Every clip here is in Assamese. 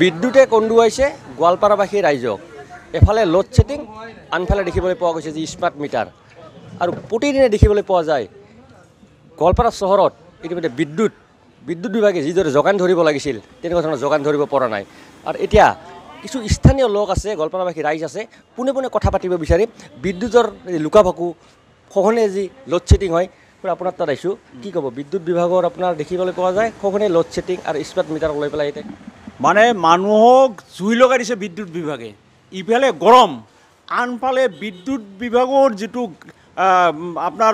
বিদ্যুতে কন্দুৱাইছে গোৱালপাৰাবাসী ৰাইজক এফালে লোড শ্বেডিং আনফালে দেখিবলৈ পোৱা গৈছে যি স্মাৰ্ট মিটাৰ আৰু প্ৰতিদিনে দেখিবলৈ পোৱা যায় গোৱালপাৰা চহৰত ইতিমধ্যে বিদ্যুৎ বিদ্যুৎ বিভাগে যিদৰে যোগান ধৰিব লাগিছিল তেনেকুৱা ধৰণৰ যোগান ধৰিব পৰা নাই আৰু এতিয়া কিছু স্থানীয় লোক আছে গোৱালপাৰাবাসী ৰাইজ আছে পোনে পোনে কথা পাতিব বিচাৰিম বিদ্যুতৰ লুকা ভাকু সঘনে যি লোড শ্বেডিং হয় সেইটো আপোনাৰ তাত আহিছোঁ কি ক'ব বিদ্যুৎ বিভাগৰ আপোনাৰ দেখিবলৈ পোৱা যায় সঘনে লোড শ্বেডিং আৰু স্মাৰ্ট মিটাৰক লৈ পেলাই এতিয়া মানে মানুহক জুই লগাই দিছে বিদ্যুৎ বিভাগে ইফালে গৰম আনফালে বিদ্যুৎ বিভাগৰ যিটো আপোনাৰ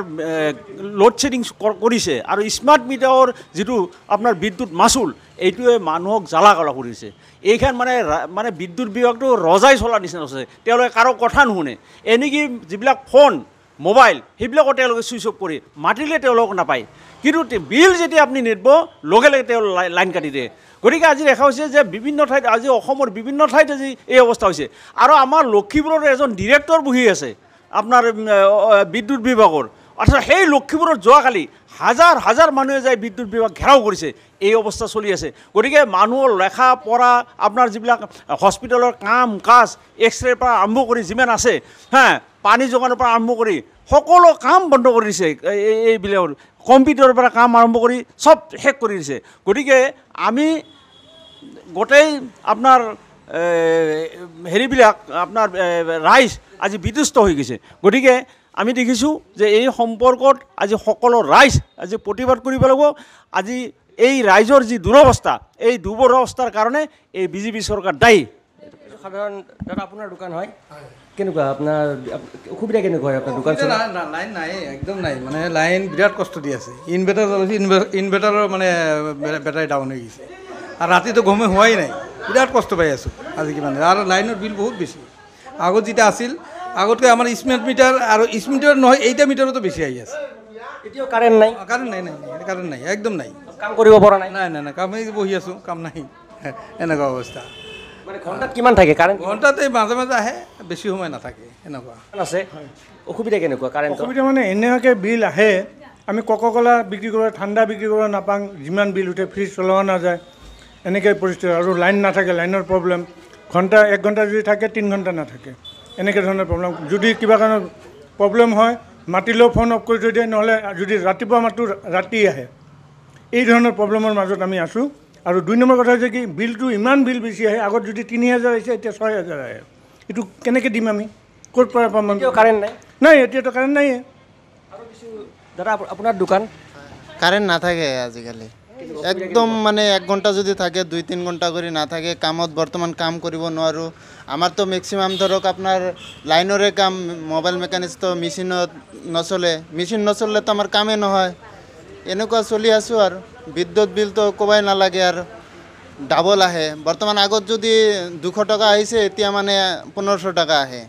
লোড শ্বেডিং কৰিছে আৰু স্মাৰ্ট মিটাৰৰ যিটো আপোনাৰ বিদ্যুৎ মাচুল এইটোৱে মানুহক জ্বালা কৰা কৰিছে এইখন মানে মানে বিদ্যুৎ বিভাগটো ৰজাই চলাৰ নিচিনা হৈছে তেওঁলোকে কাৰো কথা নুশুনে এনেকৈ যিবিলাক ফোন মোবাইল সেইবিলাকো তেওঁলোকে চুইচ অফ কৰি মাতিলে তেওঁলোকক নাপায় কিন্তু বিল যেতিয়া আপুনি নিদিব লগে লগে তেওঁ লাইন কাটি দিয়ে গতিকে আজি দেখা হৈছে যে বিভিন্ন ঠাইত আজি অসমৰ বিভিন্ন ঠাইত আজি এই অৱস্থা হৈছে আৰু আমাৰ লক্ষীপুৰৰ এজন ডিৰেক্টৰ বহি আছে আপোনাৰ বিদ্যুৎ বিভাগৰ অৰ্থাৎ সেই লক্ষীপুৰত যোৱাকালি হাজাৰ হাজাৰ মানুহে যায় বিদ্যুৎ বিভাগ ঘেৰাও কৰিছে এই অৱস্থা চলি আছে গতিকে মানুহৰ লেখা পঢ়া আপোনাৰ যিবিলাক হস্পিটেলৰ কাম কাজ এক্স ৰেৰ পৰা আৰম্ভ কৰি যিমান আছে হা পানী যোগানৰ পৰা আৰম্ভ কৰি সকলো কাম বন্ধ কৰি দিছে এইবিলাকৰ কম্পিউটাৰৰ পৰা কাম আৰম্ভ কৰি চব শেষ কৰি দিছে গতিকে আমি গোটেই আপোনাৰ হেৰিবিলাক আপোনাৰ ৰাইজ আজি বিতুষ্ট হৈ গৈছে গতিকে আমি দেখিছোঁ যে এই সম্পৰ্কত আজি সকলো ৰাইজ আজি প্ৰতিবাদ কৰিব লাগিব আজি এই ৰাইজৰ যি দুৰৱস্থা এই দুৰৱস্থাৰ কাৰণে এই বিজেপি চৰকাৰ দায়ী সাধাৰণ আপোনাৰ দোকান হয় কেনেকুৱা আপোনাৰ সুবিধা কেনেকুৱা হয় আপোনাৰ দোকান লাইন নাই একদম নাই মানে লাইন বিৰাট কষ্ট দি আছে ইনভাৰ্টাৰ চলাইছে ইনভাৰ্টাৰৰ মানে বেটাৰী ডাউন হৈ গৈছে আৰু ৰাতিটো গমে হোৱাই নাই বিৰাট কষ্ট পাই আছোঁ আজি কিমান আৰু লাইনৰ বিল বহুত বেছি আগত যেতিয়া আছিল আগতকৈ আমাৰ স্মাৰ্ট মিটাৰ আৰু স্মাৰ্ট মিটাৰ নহয় এইটা মিটাৰতো বেছি আহি আছে এতিয়াও কাৰেণ্ট নাই কাৰেণ্ট নাই নাই কাৰেণ্ট নাই একদম নাই কাম কৰিব পৰা নাই নাই নাই নাই কামেই বহি আছোঁ কাম নাই এনেকুৱা অৱস্থা আমি ককলা বিক্ৰী কৰা ঠাণ্ডা বিক্ৰী কৰা নাপাওঁ যিমান বিল উঠে ফ্ৰিজ চলাব নাযায় এনেকৈ পৰিস্থিতি আৰু লাইন নাথাকে লাইনৰ প্ৰব্লেম ঘণ্টা এক ঘণ্টা যদি থাকে তিনি ঘণ্টা নাথাকে এনেকৈ ধৰণৰ প্ৰব্লেম যদি কিবা কাৰণত প্ৰব্লেম হয় মাতিলেও ফোন অফ কৰি থৈ দিয়ে নহ'লে যদি ৰাতিপুৱা মাতোঁ ৰাতি আহে এই ধৰণৰ প্ৰব্লেমৰ মাজত আমি আছোঁ আৰু দুই নম্বৰ কথা হৈছে কি বিলটো ইমান বিল বেছি আহে আগত যদি তিনি হাজাৰ আহিছে এতিয়া ছয় হাজাৰ আহে এইটো কেনেকৈ দিম আমি ক'ত পৰা পাম আমি কাৰেণ্ট নাই নাই এতিয়াতো কাৰেণ্ট নাইয়ে দাদা আপোনাৰ দোকান কাৰেণ্ট নাথাকে আজিকালি একদম মানে এক ঘণ্টা যদি থাকে দুই তিনি ঘণ্টা কৰি নাথাকে কামত বৰ্তমান কাম কৰিব নোৱাৰোঁ আমাৰতো মেক্সিমাম ধৰক আপোনাৰ লাইনৰে কাম মোবাইল মেকানিকছটো মেচিনত নচলে মেচিন নচলিলেতো আমাৰ কামেই নহয় এনেকুৱা চলি আছোঁ আৰু বিদ্যুৎ বিলটো ক'বই নালাগে আৰু ডাবল আহে বৰ্তমান আগত যদি দুশ টকা আহিছে এতিয়া মানে পোন্ধৰশ টকা আহে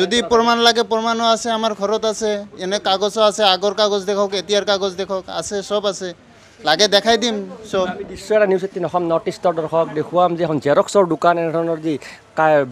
যদি প্ৰমাণ লাগে প্ৰমাণো আছে আমাৰ ঘৰত আছে এনে কাগজো আছে আগৰ কাগজ দেখক এতিয়াৰ কাগজ দেখক আছে চব আছে লাগে দেখাই দিম চব নিউজ এইটিন অসম নৰ্থ ইষ্টৰ দৰ্শক দেখুৱাম যে এখন জেৰক্সৰ দোকান এনেধৰণৰ যি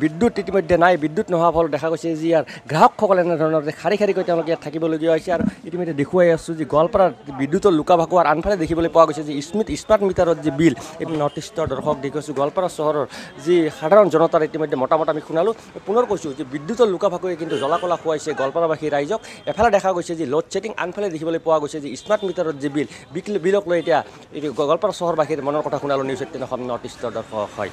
বিদ্যুৎ ইতিমধ্যে নাই বিদ্যুৎ নোহোৱা ফলত দেখা গৈছে যে ইয়াৰ গ্ৰাহকসকলে এনেধৰণৰ যে শাৰী শাৰীকৈ তেওঁলোকে ইয়াত থাকিবলগীয়া হৈছে আৰু ইতিমধ্যে দেখুৱাই আছোঁ যে গোৱালপাৰাত বিদ্যুতৰ লুকা ভাকু আৰু আনফালে দেখিবলৈ পোৱা গৈছে যে স্মৃত স্মাৰ্ট মিটাৰত যি বিল এই নৰ্থ ইষ্টৰ দৰ্শক দেখি গৈছোঁ গোৱালপাৰা চহৰৰ যি সাধাৰণ জনতাৰ ইতিমধ্যে মতামত আমি শুনালোঁ পুনৰ কৈছোঁ যে বিদ্যুতৰ লুকা ভাকুৱে কিন্তু জ্বলাকলা খুৱাইছে গোৱালপাৰাবাসী ৰাইজক এফালে দেখা গৈছে যে লোড শ্বেডিং আনফালে দেখিবলৈ পোৱা গৈছে যে স্মাৰ্ট মিটাৰত যি বিল বিলক লৈ এতিয়া গোৱালপাৰা চহৰবাসীৰ মনৰ কথা শুনালোঁ নিউজ এইটিন অসম নৰ্থ ইষ্টৰ দৰ্শক হয়